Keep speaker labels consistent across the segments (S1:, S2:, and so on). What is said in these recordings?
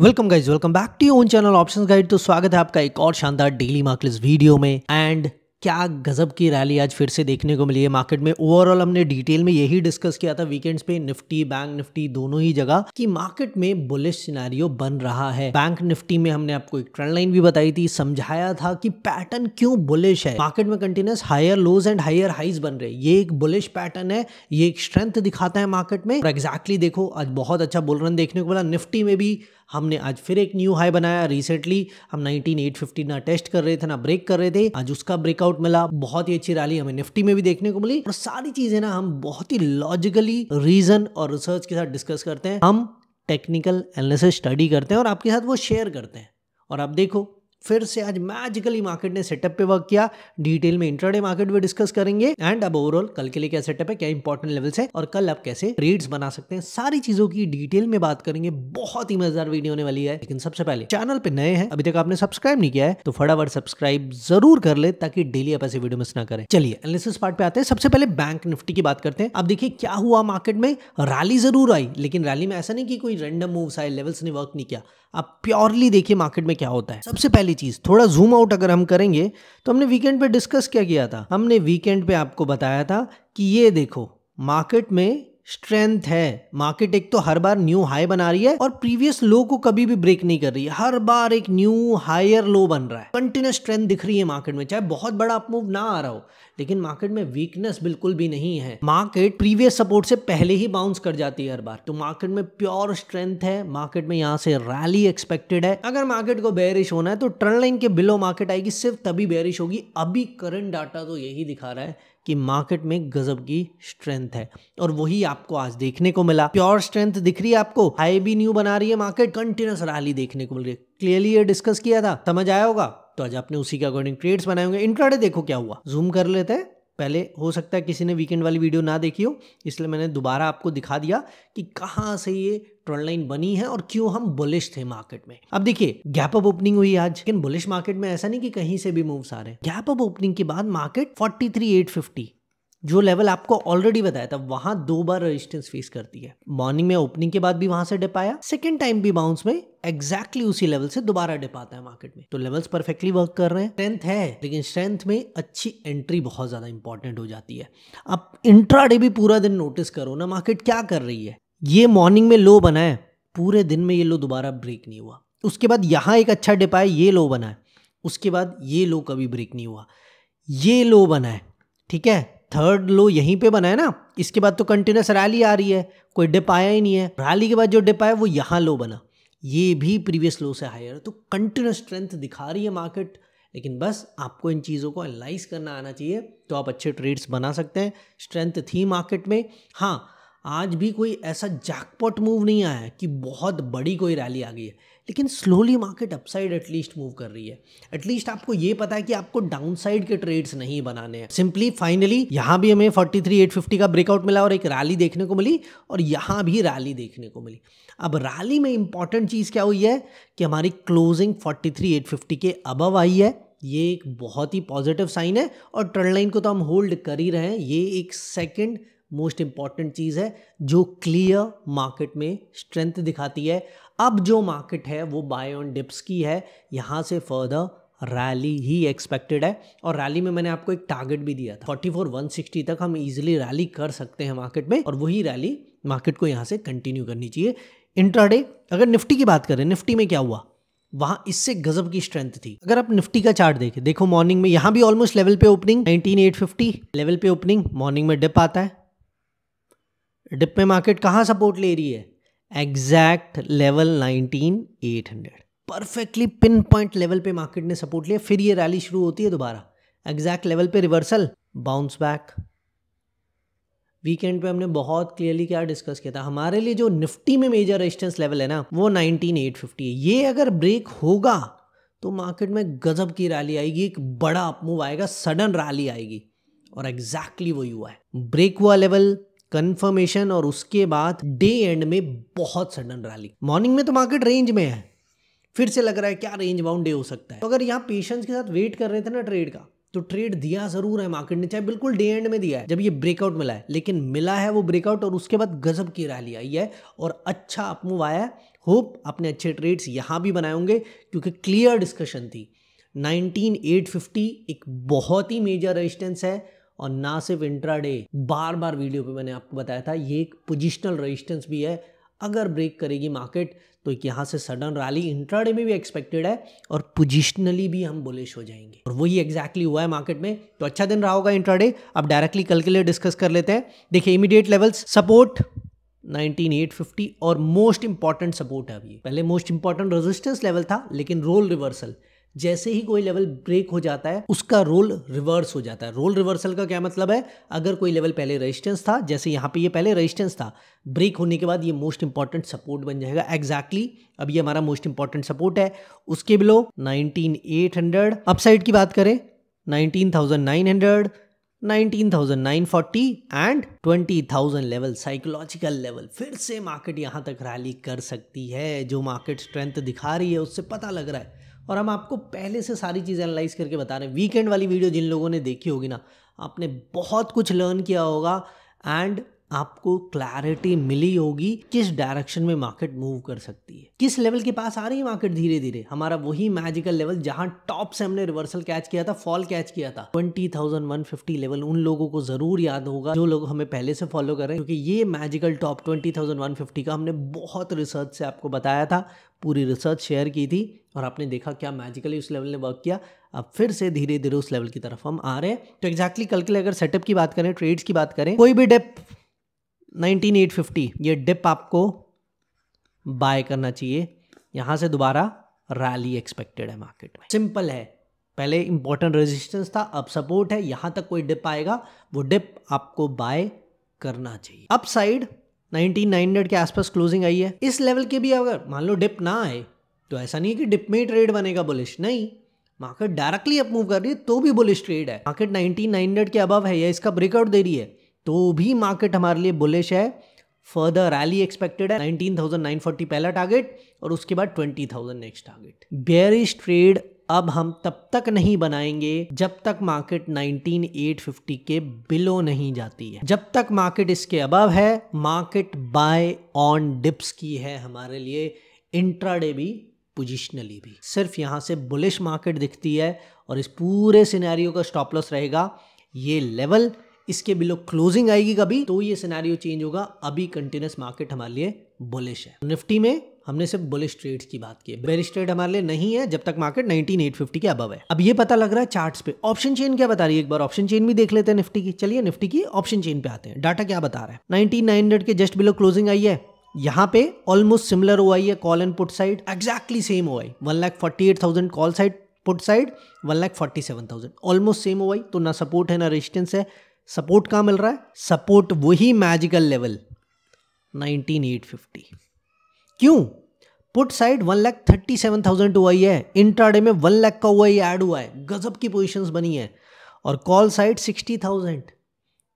S1: welcome guys welcome back to own channel options guide तो स्वागत है आपका एक और शानदार डेली मार्केट वीडियो में एंड क्या गजब की रैली आज फिर से देखने को मिली है मार्केट में ओवरऑल हमने डिटेल में यही डिस्कस किया था वीकेंड्स पे निफ्टी बैंक निफ्टी दोनों ही जगह कि मार्केट में बुलिश सिनेरियो बन रहा है बैंक निफ्टी में हमने आपको एक ट्रेंड लाइन भी बताई थी समझाया था कि पैटर्न क्यों बुलिश है मार्केट में continuous higher lows and higher highs बन रहे ये एक बुलिश पैटर्न है ये एक स्ट्रेंथ दिखाता है मार्केट में एग्जैक्टली exactly देखो आज बहुत अच्छा बुलरन देखने को मिला निफ्टी में भी हमने आज फिर एक न्यू हाई बनाया रिसेंटली हम नाइनटीन एट फिफ्टी ना टेस्ट कर रहे थे ना ब्रेक कर रहे थे आज उसका ब्रेकआउट मिला बहुत ही अच्छी रैली हमें निफ्टी में भी देखने को मिली और सारी चीजें ना हम बहुत ही लॉजिकली रीजन और रिसर्च के साथ डिस्कस करते हैं हम टेक्निकल एनालिसिस स्टडी करते हैं और आपके साथ वो शेयर करते हैं और आप देखो फिर से आज मैजिकली मार्केट ने सेटअप पे वर्क किया डिटेल में इंट्राडे मार्केट भी डिस्कस करेंगे एंड अब ओवरऑल कल के लिए क्या सेटअप है क्या इंपॉर्टेंट लेवल्स है और कल आप कैसे ट्रेड्स बना सकते हैं सारी चीजों की डिटेल में बात करेंगे बहुत ही मजेदार वीडियो होने वाली है लेकिन सबसे पहले चैनल पे नए हैं अभी तक आपने सब्सक्राइब नहीं किया है तो फटाफट सब्सक्राइब जरूर कर ले ताकि डेली आप ऐसे वीडियो मिस ना करें चलिए एनालिसिस पार्ट पे आते हैं सबसे पहले बैंक निफ्टी की बात करते हैं अब देखिए क्या हुआ मार्केट में रैली जरूर आई लेकिन रैली में ऐसा नहीं कि कोई रेंडम मूव्स आए लेवल्स ने वर्क नहीं किया आप प्योरली देखिए मार्केट में क्या होता है सबसे पहली चीज़ थोड़ा जूम आउट अगर हम करेंगे तो हमने वीकेंड पे डिस्कस क्या किया था हमने वीकेंड पे आपको बताया था कि ये देखो मार्केट में स्ट्रेंथ है मार्केट एक तो हर बार न्यू हाई बना रही है और प्रीवियस लो को कभी भी ब्रेक नहीं कर रही है हर बार एक न्यू हायर लो बन रहा है कंटिन्यूस स्ट्रेंथ दिख रही है मार्केट में चाहे बहुत बड़ा अपमूव ना आ रहा हो लेकिन मार्केट में वीकनेस बिल्कुल भी नहीं है मार्केट प्रीवियस सपोर्ट से पहले ही बाउंस कर जाती है हर बार तो मार्केट में प्योर स्ट्रेंथ है मार्केट में यहाँ से रैली एक्सपेक्टेड है अगर मार्केट को बेरिश होना है तो ट्रेंड लाइन के बिलो मार्केट आएगी सिर्फ तभी बेरिश होगी अभी करंट डाटा तो यही दिखा रहा है कि मार्केट में गजब की स्ट्रेंथ है और वही आपको आज देखने को मिला प्योर स्ट्रेंथ दिख रही है आपको हाई भी न्यू बना रही है मार्केट कंटिन्यूस रैली देखने को मिल रही है क्लियरली ये डिस्कस किया था समझ आया होगा तो आज आपने उसी के अकॉर्डिंग ट्रेड्स बनाए होंगे इंट्राडे देखो क्या हुआ जूम कर लेते हैं पहले हो सकता है किसी ने वीकेंड वाली वीडियो ना देखी हो इसलिए मैंने दोबारा आपको दिखा दिया कि कहाँ से ये ट्रेंड लाइन बनी है और क्यों हम बुलिश थे मार्केट में अब देखिए गैप अप ओपनिंग हुई आज लेकिन बुलिश मार्केट में ऐसा नहीं कि कहीं से भी मूव्स आ रहे हैं गैप अप ओपनिंग के बाद मार्केट फिफ्टी जो लेवल आपको ऑलरेडी बताया था वहां दो बार रेजिस्टेंस फेस करती है मॉर्निंग में ओपनिंग के बाद भी वहां से डिप आया सेकेंड टाइम भी बाउंस में एग्जैक्टली exactly उसी लेवल से दोबारा डिप आता है मार्केट में तो लेवल्स परफेक्टली वर्क कर रहे हैं स्ट्रेंथ है लेकिन स्ट्रेंथ में अच्छी एंट्री बहुत ज़्यादा इंपॉर्टेंट हो जाती है आप डे भी पूरा दिन नोटिस करो ना मार्केट क्या कर रही है ये मॉर्निंग में लो बना है पूरे दिन में ये लो दोबारा ब्रेक नहीं हुआ उसके बाद यहाँ एक अच्छा डिप आया ये लो बना है उसके बाद ये लो कभी ब्रेक नहीं हुआ ये लो बना है ठीक है थर्ड लो यहीं पे बना है ना इसके बाद तो कंटिन्यूस रैली आ रही है कोई डिप आया ही नहीं है रैली के बाद जो डिप आया वो यहाँ लो बना ये भी प्रीवियस लो से हायर तो कंटिन्यूस स्ट्रेंथ दिखा रही है मार्केट लेकिन बस आपको इन चीज़ों को एनालाइज करना आना चाहिए तो आप अच्छे ट्रेड्स बना सकते हैं स्ट्रेंथ थी मार्केट में हाँ आज भी कोई ऐसा जैकपॉट मूव नहीं आया कि बहुत बड़ी कोई रैली आ गई है लेकिन slowly market upside at least move कर रही है एटलीस्ट आपको ये पता है कि आपको डाउन साइड के ट्रेड्स नहीं बनाने हैं सिंपली फाइनली यहाँ भी हमें फोर्टी थ्री एट फिफ्टी का ब्रेकआउट मिला और एक रैली देखने को मिली और यहाँ भी रैली देखने को मिली अब रैली में इंपॉर्टेंट चीज़ क्या हुई है कि हमारी closing forty three eight fifty के अबव आई है ये एक बहुत ही पॉजिटिव साइन है और ट्रेंड लाइन को तो हम होल्ड कर ही रहे हैं ये एक सेकेंड मोस्ट इम्पॉर्टेंट चीज़ है जो क्लियर मार्केट में स्ट्रेंथ दिखाती है अब जो मार्केट है वो बाय ऑन डिप्स की है यहाँ से फर्दर रैली ही एक्सपेक्टेड है और रैली में मैंने आपको एक टारगेट भी दिया था 44,160 तक हम इजीली रैली कर सकते हैं मार्केट में और वही रैली मार्केट को यहाँ से कंटिन्यू करनी चाहिए इंट्राडे अगर निफ्टी की बात करें निफ्टी में क्या हुआ वहां इससे गजब की स्ट्रेंथ थी अगर आप निफ्टी का चार्ट देखें देखो मॉर्निंग में यहाँ भी ऑलमोस्ट लेवल पे ओपनिंग 19850 लेवल पे ओपनिंग मॉर्निंग में डिप आता है डिप में मार्केट कहाँ सपोर्ट ले रही है exact level 19800 perfectly pinpoint level पे मार्केट ने सपोर्ट लिया फिर ये रैली शुरू होती है दोबारा एग्जैक्ट लेवल पे रिवर्सल बाउंस बैक वीकेंड पे हमने बहुत क्लियरली क्या डिस्कस किया था हमारे लिए जो निफ्टी में मेजर रेजिस्टेंस लेवल है ना वो 19850 है ये अगर ब्रेक होगा तो मार्केट में गजब की रैली आएगी एक बड़ा अपमूव आएगा सडन रैली आएगी और एग्जैक्टली exactly वही हुआ है ब्रेक हुआ लेवल कन्फर्मेशन और उसके बाद डे एंड में बहुत सडन रैली मॉर्निंग में तो मार्केट रेंज में है फिर से लग रहा है क्या रेंज बाउंड डे हो सकता है तो अगर यहाँ पेशेंस के साथ वेट कर रहे थे ना ट्रेड का तो ट्रेड दिया जरूर है मार्केट ने चाहे बिल्कुल डे एंड में दिया है जब ये ब्रेकआउट मिला है लेकिन मिला है वो ब्रेकआउट और उसके बाद गजब की रैली आई है और अच्छा अपमूव आया है होप अपने अच्छे ट्रेड्स यहाँ भी बनाए होंगे क्योंकि क्लियर डिस्कशन थी 19850 एक बहुत ही मेजर रेजिस्टेंस है और ना सिर्फ इंट्राडे बार बार वीडियो पे मैंने आपको बताया था ये एक पोजिशनल रजिस्टेंस भी है अगर ब्रेक करेगी मार्केट तो एक यहाँ से सडन रैली इंट्राडे में भी एक्सपेक्टेड है और पोजिशनली भी हम बुलिश हो जाएंगे और वही एग्जैक्टली हुआ है मार्केट में तो अच्छा दिन रहा होगा इंट्राडे अब डायरेक्टली कल के लिए डिस्कस कर लेते हैं देखिए इमीडिएट लेवल्स सपोर्ट 19850 और मोस्ट इंपॉर्टेंट सपोर्ट है अभी पहले मोस्ट इंपॉर्टेंट रेजिस्टेंस लेवल था लेकिन रोल रिवर्सल जैसे ही कोई लेवल ब्रेक हो जाता है उसका रोल रिवर्स हो जाता है रोल रिवर्सल का क्या मतलब है अगर कोई लेवल पहले रेजिस्टेंस था जैसे यहाँ पे ये पहले रेजिस्टेंस था ब्रेक होने के बाद ये मोस्ट इंपॉर्टेंट सपोर्ट बन जाएगा एग्जैक्टली exactly, अब ये हमारा मोस्ट इंपॉर्टेंट सपोर्ट है उसके बिलो नाइनटीन अपसाइड की बात करें nineteen 19,940 and 20,000 level psychological level फिर से मार्केट यहाँ तक रैली कर सकती है जो मार्केट स्ट्रेंथ दिखा रही है उससे पता लग रहा है और हम आपको पहले से सारी चीज़ें एनालाइज करके बता रहे हैं वीकेंड वाली वीडियो जिन लोगों ने देखी होगी ना आपने बहुत कुछ लर्न किया होगा एंड आपको क्लैरिटी मिली होगी किस डायरेक्शन में मार्केट मूव कर सकती है किस लेवल के पास आ रही है मार्केट धीरे धीरे हमारा वही मैजिकल लेवल जहां टॉप से हमने रिवर्सल कैच किया था फॉल कैच किया था twenty thousand one fifty level उन लोगों को जरूर याद होगा जो लोग हमें पहले से फॉलो कर रहे हैं क्योंकि ये magical top twenty thousand one fifty का हमने बहुत रिसर्च से आपको बताया था पूरी रिसर्च शेयर की थी और आपने देखा क्या मैजिकली उस लेवल ने वर्क किया अब फिर से धीरे धीरे उस लेवल की तरफ हम आ रहे हैं तो एग्जैक्टली exactly कल के लिए अगर सेटअप की बात करें ट्रेड्स की बात करें कोई भी डेप 19,850 ये डिप आपको बाय करना चाहिए यहाँ से दोबारा रैली एक्सपेक्टेड है मार्केट में सिंपल है पहले इंपॉर्टेंट रेजिस्टेंस था अब सपोर्ट है यहाँ तक कोई डिप आएगा वो डिप आपको बाय करना चाहिए अप साइड 19,900 के आसपास क्लोजिंग आई है इस लेवल के भी अगर मान लो डिप ना आए तो ऐसा नहीं है कि डिप में ही ट्रेड बनेगा बुलिश नहीं मार्केट डायरेक्टली अप मूव कर रही है तो भी बुलिश ट्रेड है मार्केट 19,900 के अबव है या इसका ब्रेकआउट दे रही है तो भी मार्केट हमारे लिए बुलिश है फर्दर रैली एक्सपेक्टेड है 19,940 पहला टारगेट और उसके बाद 20,000 नेक्स्ट टारगेट बेरिश ट्रेड अब हम तब तक नहीं बनाएंगे जब तक मार्केट 19,850 के बिलो नहीं जाती है जब तक मार्केट इसके अबव है मार्केट बाय ऑन डिप्स की है हमारे लिए इंट्राडे भी पोजिशनली भी सिर्फ यहाँ से बुलिश मार्केट दिखती है और इस पूरे सिनेरियो का स्टॉपलस रहेगा ये लेवल इसके बिलो क्लोजिंग आएगी कभी तो ये सिनेरियो चेंज होगा अभी कंटिन्यूस मार्केट हमारे लिए बुलिश है निफ्टी में हमने सिर्फ बुलिश ट्रेड्स की बात की है बेरिश ट्रेड हमारे लिए नहीं है जब तक मार्केट 19850 के अबव है अब ये पता लग रहा है चार्ट्स पे ऑप्शन चेन क्या बता रही है एक बार ऑप्शन चेन भी देख लेते हैं निफ्टी की चलिए निफ्टी की ऑप्शन चेन पे आते हैं डाटा क्या बता रहा है नाइनटीन के जस्ट बिलो क्लोजिंग आई है यहाँ पे ऑलमोस्ट सिमिलर ओ है call and put side exactly same O I one lakh forty eight thousand call side put side one lakh forty seven thousand almost same हुआ तो ना सपोर्ट है ना रेजिस्टेंस है सपोर्ट कहाँ मिल रहा है सपोर्ट वही मैजिकल लेवल 19850 क्यों put side one lakh thirty seven thousand हुआ आई है इंट्राडे में वन लैख का हुआ ही ऐड हुआ है गजब की पोजीशंस बनी है और कॉल साइड सिक्सटी थाउजेंड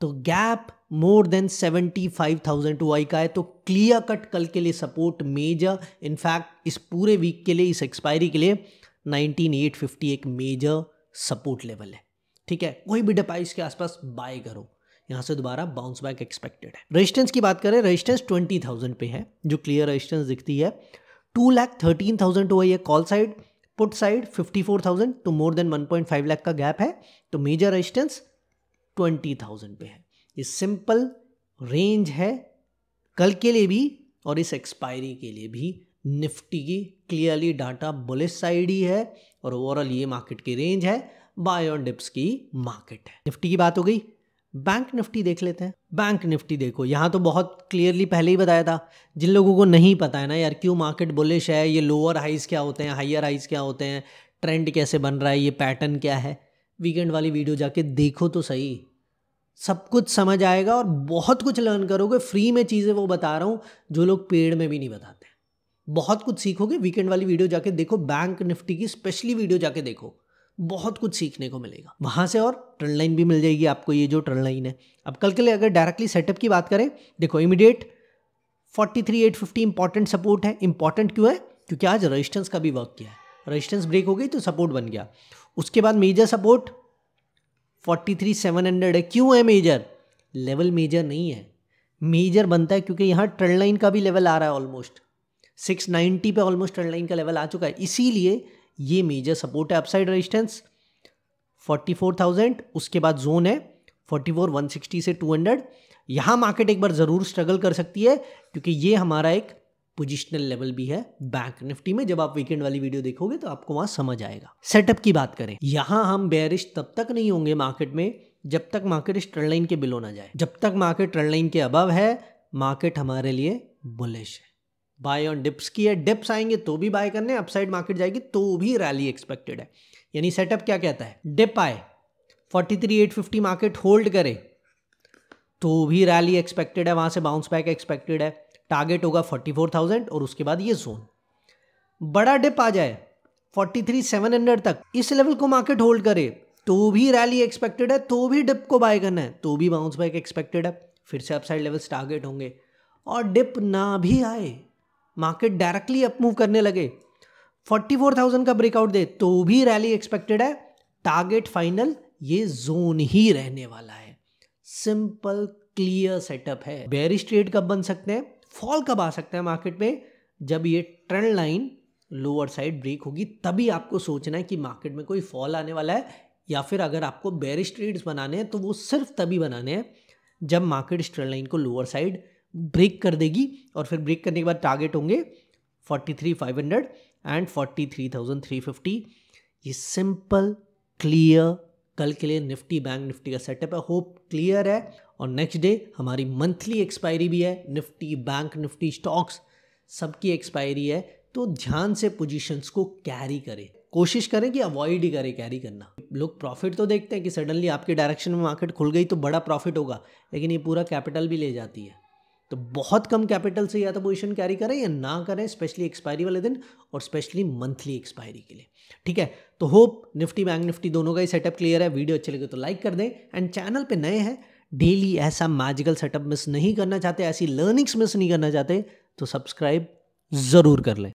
S1: तो gap more than seventy five thousand टू आई का है तो क्लियर कट कल के लिए सपोर्ट मेजर इनफैक्ट इस पूरे वीक के लिए इस एक्सपायरी के लिए नाइनटीन एट फिफ्टी एक मेजर सपोर्ट लेवल है ठीक है कोई भी डिपाइस के आसपास बाय करो यहाँ से दोबारा बाउंस बैक एक्सपेक्टेड है रेजिस्टेंस की बात करें रेजिस्टेंस ट्वेंटी थाउजेंड पे है जो क्लियर रेजिस्टेंस दिखती है two lakh thirteen thousand to ये call side put side fifty four thousand तो more than one point five lakh का गैप है तो मेजर रेजिस्टेंस ट्वेंटी थाउजेंड पे है ये सिंपल रेंज है कल के लिए भी और इस एक्सपायरी के लिए भी निफ्टी की क्लियरली डाटा बुलिस साइड ही है और ओवरऑल ये मार्केट की रेंज है बाय और डिप्स की मार्केट है निफ्टी की बात हो गई बैंक निफ्टी देख लेते हैं बैंक निफ्टी देखो यहाँ तो बहुत क्लियरली पहले ही बताया था जिन लोगों को नहीं पता है ना यार क्यों मार्केट बुलिश है ये लोअर हाइज़ क्या होते हैं हाइयर हाइज़ क्या होते हैं ट्रेंड कैसे बन रहा है ये पैटर्न क्या है वीकेंड वाली वीडियो जाके देखो तो सही सब कुछ समझ आएगा और बहुत कुछ लर्न करोगे फ्री में चीज़ें वो बता रहा हूँ जो लोग पेड़ में भी नहीं बताते बहुत कुछ सीखोगे वीकेंड वाली वीडियो जाके देखो बैंक निफ्टी की स्पेशली वीडियो जाके देखो बहुत कुछ सीखने को मिलेगा वहाँ से और ट्रेंड लाइन भी मिल जाएगी आपको ये जो ट्रेंड लाइन है अब कल के लिए अगर डायरेक्टली सेटअप की बात करें देखो immediate forty three eight fifty important support है इंपॉर्टेंट क्यों है क्योंकि आज रजिस्टेंस का भी वर्क किया है रजिस्टेंस ब्रेक हो गई तो सपोर्ट बन गया उसके बाद major support forty three seven hundred है क्यों है मेजर लेवल मेजर नहीं है मेजर बनता है क्योंकि यहाँ ट्रेंड लाइन का भी लेवल आ रहा है ऑलमोस्ट सिक्स पे ऑलमोस्ट ट्रेंड लाइन का लेवल आ चुका है इसीलिए ये मेजर सपोर्ट है अपसाइड रेजिस्टेंस 44,000 उसके बाद जोन है 44,160 से 200 यहाँ मार्केट एक बार ज़रूर स्ट्रगल कर सकती है क्योंकि ये हमारा एक पोजिशनल लेवल भी है बैंक निफ्टी में जब आप वीकेंड वाली वीडियो देखोगे तो आपको वहाँ समझ आएगा सेटअप की बात करें यहाँ हम बेरिश तब तक नहीं होंगे मार्केट में जब तक मार्केट इस ट्रेंड लाइन के बिलो ना जाए जब तक मार्केट ट्रेंड लाइन के अबव है मार्केट हमारे लिए बुलिश है बाय ऑन डिप्स की है डिप्स आएंगे तो भी बाय करने अपसाइड मार्केट जाएगी तो भी रैली एक्सपेक्टेड है यानी सेटअप क्या कहता है डिप आए 43,850 मार्केट होल्ड करे तो भी रैली एक्सपेक्टेड है वहां से बाउंस बैक एक्सपेक्टेड है टारगेट होगा 44,000 और उसके बाद ये जोन बड़ा डिप आ जाए 43,700 तक इस लेवल को मार्केट होल्ड करे तो भी रैली एक्सपेक्टेड है तो भी डिप को बाय करना है तो भी बाउंस बैक एक्सपेक्टेड है फिर से अपसाइड लेवल्स टारगेट होंगे और डिप ना भी आए मार्केट डायरेक्टली अप मूव करने लगे 44,000 का ब्रेकआउट दे तो भी रैली एक्सपेक्टेड है टारगेट फाइनल ये जोन ही रहने वाला है सिंपल क्लियर सेटअप है बेरिश ट्रेड कब बन सकते हैं फॉल कब आ सकते हैं मार्केट में जब ये trend line lower side break होगी तभी आपको सोचना है कि मार्केट में कोई फॉल आने वाला है या फिर अगर आपको बेरिश ट्रेड्स बनाने हैं तो वो सिर्फ तभी बनाने हैं जब मार्केट इस ट्रेंड लाइन को लोअर साइड ब्रेक कर देगी और फिर ब्रेक करने के बाद टारगेट होंगे forty three five hundred and forty three thousand three fifty ये सिंपल क्लियर कल के लिए निफ्टी बैंक निफ्टी का सेटअप है होप क्लियर है और नेक्स्ट डे हमारी मंथली एक्सपायरी भी है निफ्टी बैंक निफ्टी स्टॉक्स सबकी एक्सपायरी है तो ध्यान से पोजीशंस को कैरी करें कोशिश करें कि अवॉइड ही करें कैरी करना लोग प्रॉफिट तो देखते हैं कि सडनली आपके डायरेक्शन में मार्केट खुल गई तो बड़ा प्रॉफिट होगा लेकिन ये पूरा कैपिटल भी ले जाती है तो बहुत कम कैपिटल से या तो पोजिशन कैरी करें या ना करें स्पेशली एक्सपायरी वाले दिन और स्पेशली मंथली एक्सपायरी के लिए ठीक है तो होप निफ्टी बैंक निफ्टी दोनों का ही सेटअप क्लियर है वीडियो अच्छे लगे तो लाइक कर दें एंड चैनल पे नए हैं डेली ऐसा मैजिकल सेटअप मिस नहीं करना चाहते ऐसी लर्निंग्स मिस नहीं करना चाहते तो सब्सक्राइब ज़रूर कर लें